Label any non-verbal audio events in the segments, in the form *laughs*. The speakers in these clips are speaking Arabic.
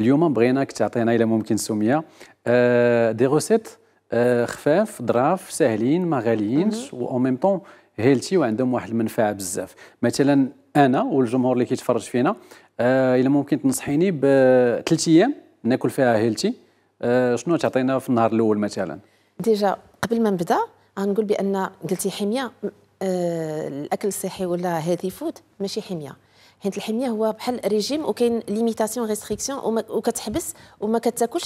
اليوم بغيناك تعطينا إلى ممكن سمية آه، دي روسيت آه، خفاف ظراف ساهلين ما غاليينش وأو ميم طون هيلتي وعندهم واحد المنفعه بزاف مثلا انا والجمهور اللي كيتفرج فينا آه، الى ممكن تنصحيني بثلاث ايام ناكل فيها هيلتي شنو تعطينا في النهار الاول مثلا ديجا قبل ما نبدا غنقول بان قلتي حميه الاكل الصحي ولا هذه فود ماشي حميه حيت الحميه هو بحال ريجيم وكاين ليميتاسيون ريستريكسيون وكتحبس وما كتاكلش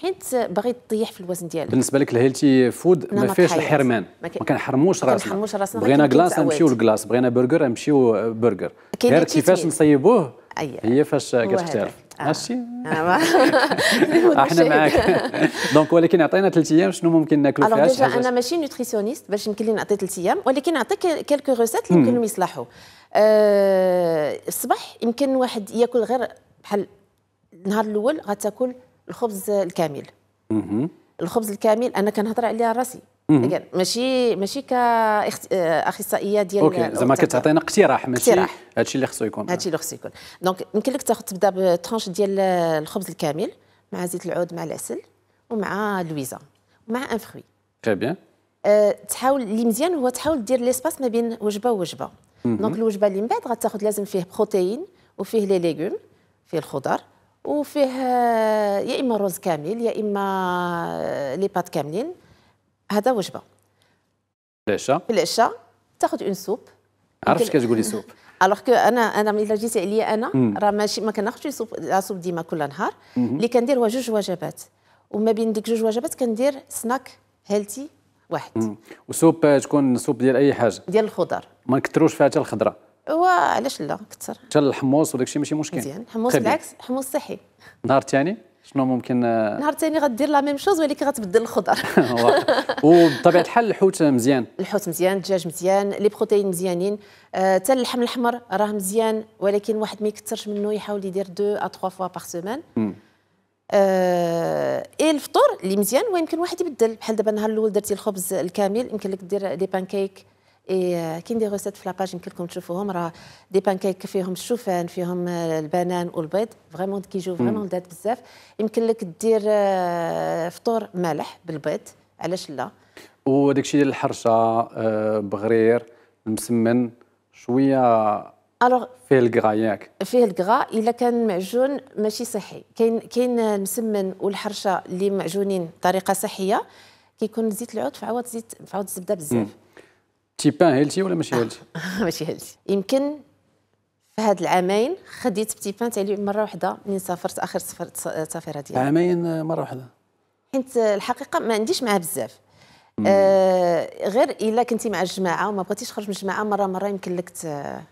حيت باغي تطيح في الوزن ديالك بالنسبه لك الهيلتي فود ما فيهش الحرمان ما كنحرموش راسنا ما راسنا بغينا كلاص نمشيو لكلاص بغينا برجر نمشيو برجر غير كيفاش نصيبوه هي فاش كتختلف هادشي احنا معاك دونك *laughs* ولكن عطينا ثلاث ايام شنو ممكن ناكلوا فيها ديجا انا ماشي نوتريسيونيست باش يمكن لي نعطي ثلاث ايام ولكن نعطيك كيلكو روسيت اللي يمكنهم يصلحوا آه، الصباح يمكن واحد ياكل غير بحال النهار الاول غتاكل الخبز الكامل الخبز الكامل انا كنهضر عليها راسي يعني ماشي ماشي كاخصائيه آه، ديال اوكي زعما كتعطينا اقتراح ماشي هادشي اللي خصو يكون هادشي اللي خصو يكون دونك يمكن لك تاخذ تبدا بطرونش ديال الخبز الكامل مع زيت العود مع العسل ومع لويزا ومع ان فخوي تري بيان آه، تحاول اللي مزيان هو تحاول دير ليسباس ما بين وجبه ووجبه دونك الوجبه اللي من بعد غتاخذ لازم فيه بروتين وفيه لي ليغوم فيه الخضر وفيه يا اما الرز كامل يا اما لي بات كاملين هذا وجبه العشاء في العشاء تاخذ اون سوب عرفتش كتقولي سوب الوغ كو انا انا الا جيتي عليا انا راه ماشي ما كناخذش سوب سوب ديما كل نهار اللي كندير هو جوج وجبات وما بين ديك جوج وجبات كندير سناك هيلتي واحد وسوب آه، تكون سوب ديال اي حاجه ديال الخضر ما نكثروش فيها حتى الخضره وعلاش لا كثر حتى الحمص وداك الشيء ماشي مشكل مزيان الحمص بالعكس حمص صحي نهار ثاني شنو ممكن آه؟ نهار ثاني غدير لا ميم شوز ولكن غتبدل الخضر *laughs* وبطبيعه الحال الحوت مزيان الحوت مزيان الدجاج مزيان لي بروتين مزيانين آه، حتى آه اللحم الاحمر راه مزيان ولكن واحد ما يكثرش منه يحاول يدير دو ا تخوا فوا باغ سومان اللي مزيان ويمكن واحد يبدل بحال دابا النهار الاول درتي الخبز الكامل يمكن لك دير دي بانكيك اي كاين دي غوسيت في لاباج يمكن لكم تشوفوهم راه دي بانكيك فيهم الشوفان فيهم البنان والبيض فريمون كيجيو فريمون لذات بزاف يمكن لك دير euh, فطور مالح بالبيض علاش لا وداك الشيء ديال الحرشه euh, بغرير مسمن شويه الوغ فيه الكرا ياك فيه الكرا الا كان معجون ماشي صحي كاين كاين المسمن والحرشه اللي معجونين بطريقه صحيه كيكون زيت العود في عوض زيت في عوض الزبده بزاف تيبان هيلتي ولا ماشي هيلتي *laughs* ماشي هيلتي يمكن في هاد العامين خديت بتيبان تاع مره واحده منين سافرت اخر سفر سفيره ديالي عامين مره واحده حيت الحقيقه ما عنديش معاه بزاف آه غير الا كنتي مع الجماعه وما بغيتيش تخرج من الجماعه مره مره يمكن لك